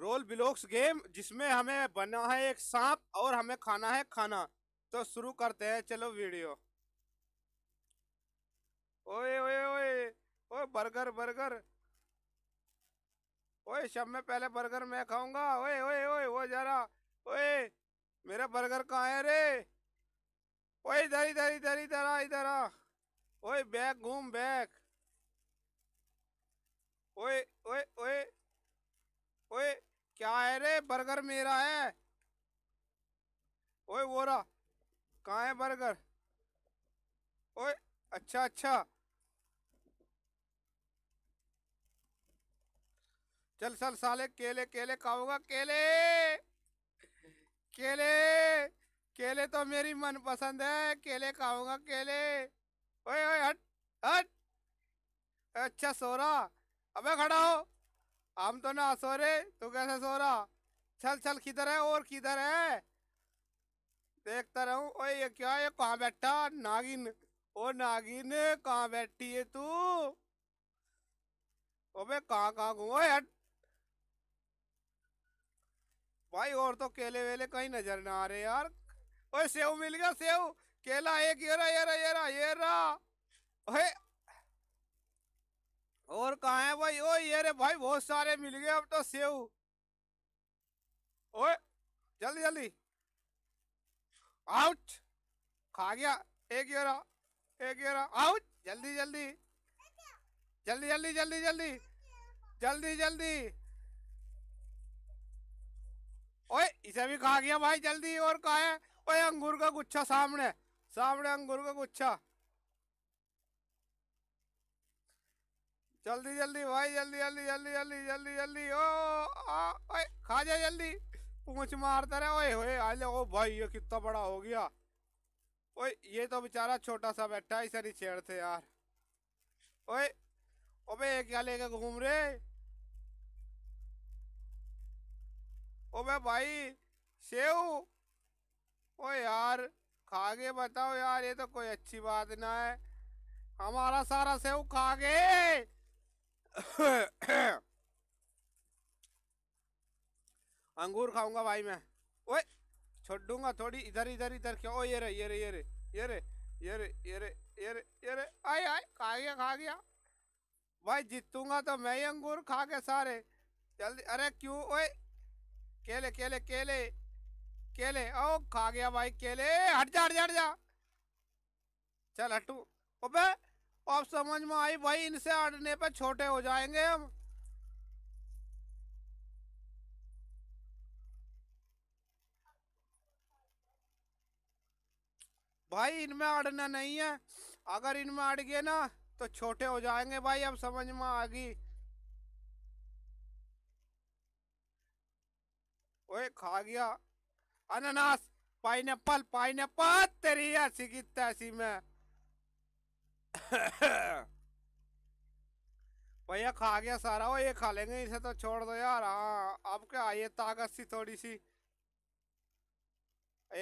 role बिलोक्स game जिसमें हमें बना है एक सांप और हमें खाना है खाना तो शुरू करते हैं चलो वीडियो ओए ओए ओए ओए बर्गर बर्गर ओए सब में पहले बर्गर मैं खाऊंगा ओए ओए ओए वो जरा ओए मेरा बर्गर कहाँ है रे ओए इधर इधर इधर इधर आ इधर आ ओए बैग घूम बैग ओए ओए ओए ओए क्या है रे बर्गर मेरा है ओए वो रहा है बर्गर ओए अच्छा अच्छा चल चल साले केले केले खाऊंगा केले केले केले तो मेरी मनपसंद है केले खाऊंगा केले ओए ओए हट हट अच्छा सोरा अबे खड़ा हो हम तो ना सो रहे तो कैसे सो रहा चल चल किधर है और किधर है देखता रहूं ओए ये क्या है कहा बैठा नागिन ओ नागिन कहा बैठी है तू ओबे कहा कहाँ घूमो भाई और तो केले वेले कहीं नजर ना आ रहे यार ओए सेव मिल गया सेव केला एक ये रहा ये रहा ये रहा ये रहा ओए और कहा है भाई ओ ये रे भाई बहुत सारे मिल गए अब तो सेव ओए जल्दी जल्दी आउट खा गया एक ये एक ये आउट जल्दी जल्दी जल्दी जल्दी जल्दी जल्दी जल्दी जल्दी ओए इसे भी खा गया भाई जल्दी और कहा है ओए अंगूर का गुच्छा सामने सामने अंगूर का गुच्छा जल्दी जल्दी भाई जल्दी जल्दी जल्दी जल्दी जल्दी जल्दी ओ आ, ओए खा जा जल्दी पूछ मारता रहे ओए ओए आ जाओ भाई ये कितना बड़ा हो गया ओए ये तो बेचारा छोटा सा बैठा ही सारी छेड़ थे यार ओए ओबे ये क्या लेके घूम रहे ओबे भाई सेव ओए यार खा के बताओ यार ये तो कोई अच्छी बात ना है हमारा सारा सेव खा गए अंगूर खाऊंगा भाई मैं ओए छोड़ दूंगा थोड़ी इधर इधर इधर क्या ओ ये रे ये रे ये रे ये रे ये रे ये रे ये रे ये रे आए आए खा गया खा गया भाई जीतूंगा तो मैं ही अंगूर खा के सारे जल्दी अरे क्यों ओए केले केले केले केले ओ खा गया भाई केले हट जा हट जा हट जा चल हटू ओबे अब समझ में आई भाई इनसे अड़ने पे छोटे हो जाएंगे हम भाई इनमें अड़ना नहीं है अगर इनमें अड़ गए ना तो छोटे हो जाएंगे भाई अब समझ में आ गई ओए खा गया अनानास पाइन एप्पल पाइन एप्पल तेरी ऐसी की तैसी में भैया खा गया सारा वो ये खा लेंगे इसे तो छोड़ दो यार हाँ अब क्या आइए ताकत सी थोड़ी सी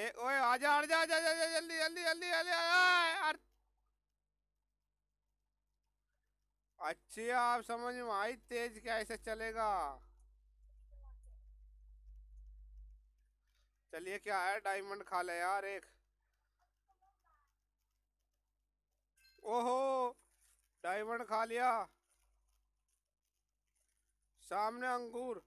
ए ओए आजा आजा आजा आजा जल्दी जल्दी जल्दी जल्दी यार अच्छी आप समझ में आई तेज क्या ऐसे चलेगा चलिए क्या है डायमंड खा ले यार एक ओहो डायमंड खा लिया सामने अंगूर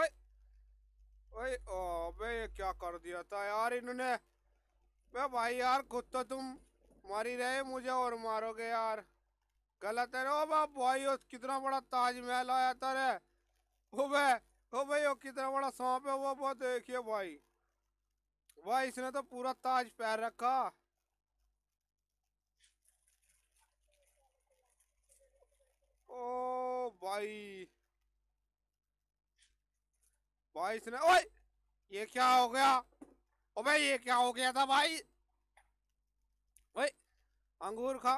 ओए ओए अबे क्या कर दिया था यार इन्होंने मैं भाई यार खुद तो तुम मारी रहे मुझे और मारोगे यार गलत है ओ बाप भाई ओ कितना बड़ा ताजमहल आया था रे ओ भाई ओ भाई ओ कितना बड़ा सांप है वो बहुत देखिए भाई वाह इसने तो पूरा ताज पैर रखा ओ भाई भाई इसने ओए ये क्या हो गया ओ भाई ये क्या हो गया था भाई ओए अंगूर खा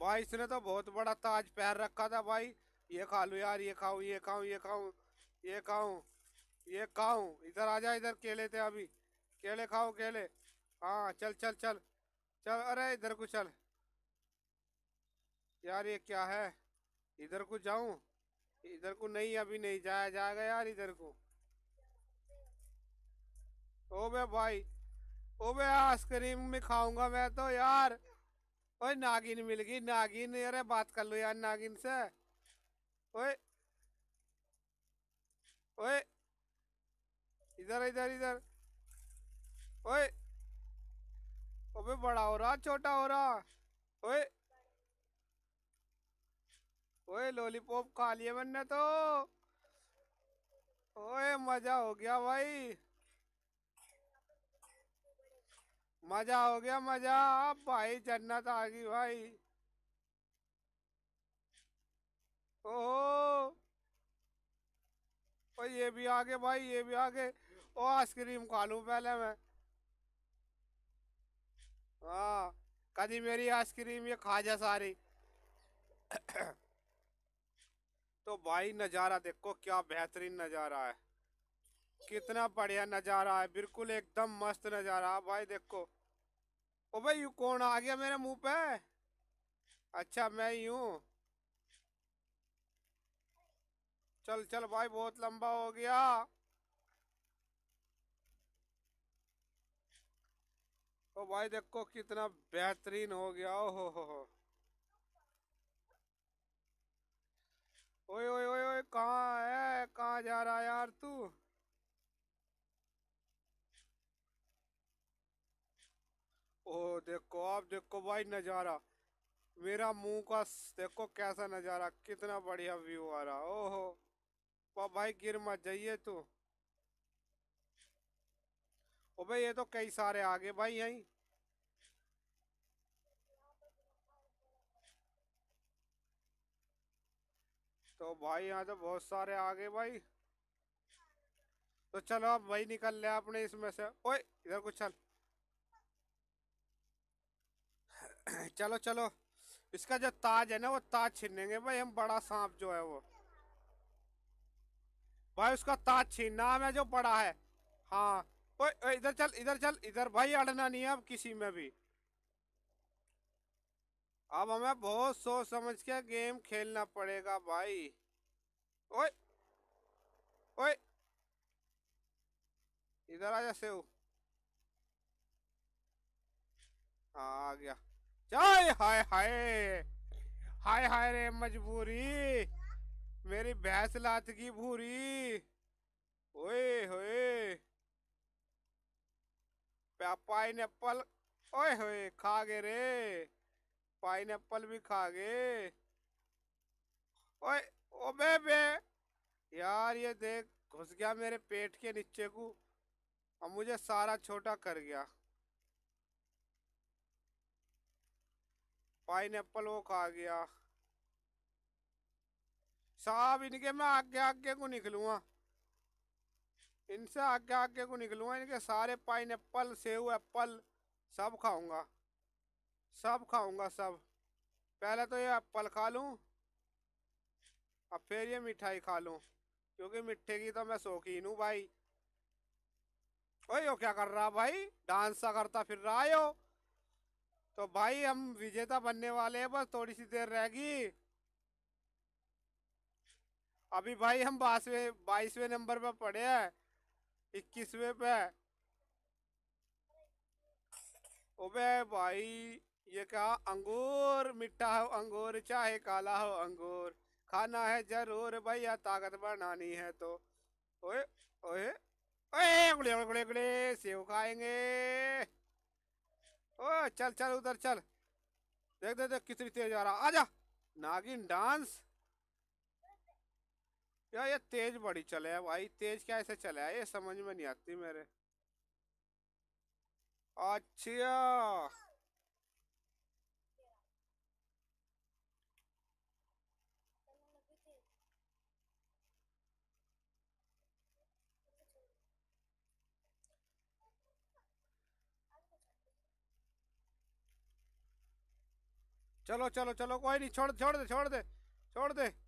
भाई इसने तो बहुत बड़ा ताज पैर रखा था भाई ये खा लो यार ये खाऊ ये खाऊ ये खाऊ ये खाऊ ये खाऊ इधर आ जा इधर केले थे अभी केले खाओ केले हाँ चल चल चल चल अरे इधर को चल यार ये क्या है इधर को जाऊं इधर को नहीं अभी नहीं जाया जाएगा यार इधर को ओ बे भाई ओ बे आइसक्रीम में खाऊंगा मैं तो यार ओ नागिन मिल गई नागिन अरे बात कर लो यार नागिन से ओए ओए इधर इधर इधर ओए अबे बड़ा हो रहा छोटा हो रहा ओए ओए लॉलीपॉप खा लिए मैंने तो ओए मजा हो गया भाई मजा हो गया मजा भाई जन्नत आ गई भाई ये भी आगे भाई ये भी आगे ओ आइसक्रीम खा लू पहले मैं हाँ कभी मेरी आइसक्रीम ये खा जा सारी तो भाई नज़ारा देखो क्या बेहतरीन नज़ारा है कितना बढ़िया नज़ारा है बिल्कुल एकदम मस्त नज़ारा है भाई देखो ओ भाई यू कौन आ गया मेरे मुंह पे अच्छा मैं ही हूँ चल चल भाई बहुत लंबा हो गया तो भाई देखो कितना बेहतरीन हो गया ओ हो हो हो ओए ओए ओए ओए है कहा जा रहा यार तू ओ देखो आप देखो भाई नज़ारा मेरा मुंह का देखो कैसा नज़ारा कितना बढ़िया व्यू आ रहा ओहो भाई गिर मत जाइए तो ओ भाई ये तो कई सारे आ गए भाई यहीं तो भाई यहाँ तो बहुत सारे आ गए भाई तो चलो अब वही निकल लिया अपने इसमें से ओए इधर कुछ चल चलो चलो इसका जो ताज है ना वो ताज छीनेंगे भाई हम बड़ा सांप जो है वो भाई उसका ताज छीनना है जो पड़ा है हाँ इधर चल इधर चल इधर भाई अड़ना नहीं है अब किसी में भी अब हमें बहुत सोच समझ के गेम खेलना पड़ेगा भाई ओए ओए इधर आ जा सेव हाँ आ गया जाए हाय हाय हाय हाय रे मजबूरी मेरी भैंस लात की भूरी ओए होए पाइन एप्पल ओए होए खा गए रे पाइन एप्पल भी खा गए ओए ओबे बे यार ये देख घुस गया मेरे पेट के नीचे को और मुझे सारा छोटा कर गया पाइन एप्पल वो खा गया साहब इनके मैं आगे आगे को निकलूँगा इनसे आगे आगे को निकलूँगा इनके सारे पाइन एप्पल सेव एप्पल सब खाऊंगा सब खाऊंगा सब पहले तो ये एप्पल खा लूँ अब फिर ये मिठाई खा लूँ क्योंकि मिठे की तो मैं शौकीन हूँ भाई ओ यो क्या कर रहा भाई डांस सा करता फिर रहा है तो भाई हम विजेता बनने वाले हैं बस थोड़ी सी देर रहेगी अभी भाई हम बासवें बाईसवें नंबर पे पड़े हैं इक्कीसवें पे ओबे भाई ये कहा अंगूर मिठा हो अंगूर चाहे काला हो अंगूर खाना है जरूर भाई या ताकत बनानी है तो ओए ओए ओए उगड़े उगड़े उगड़े सेव खाएंगे ओ चल चल उधर चल देख देख देख कितनी तेज आ रहा आजा नागिन डांस यार ये तेज बड़ी चले है भाई तेज क्या चले है ये समझ में नहीं आती मेरे अच्छा चलो चलो चलो कोई नहीं छोड़ छोड़ दे छोड़ दे छोड़ दे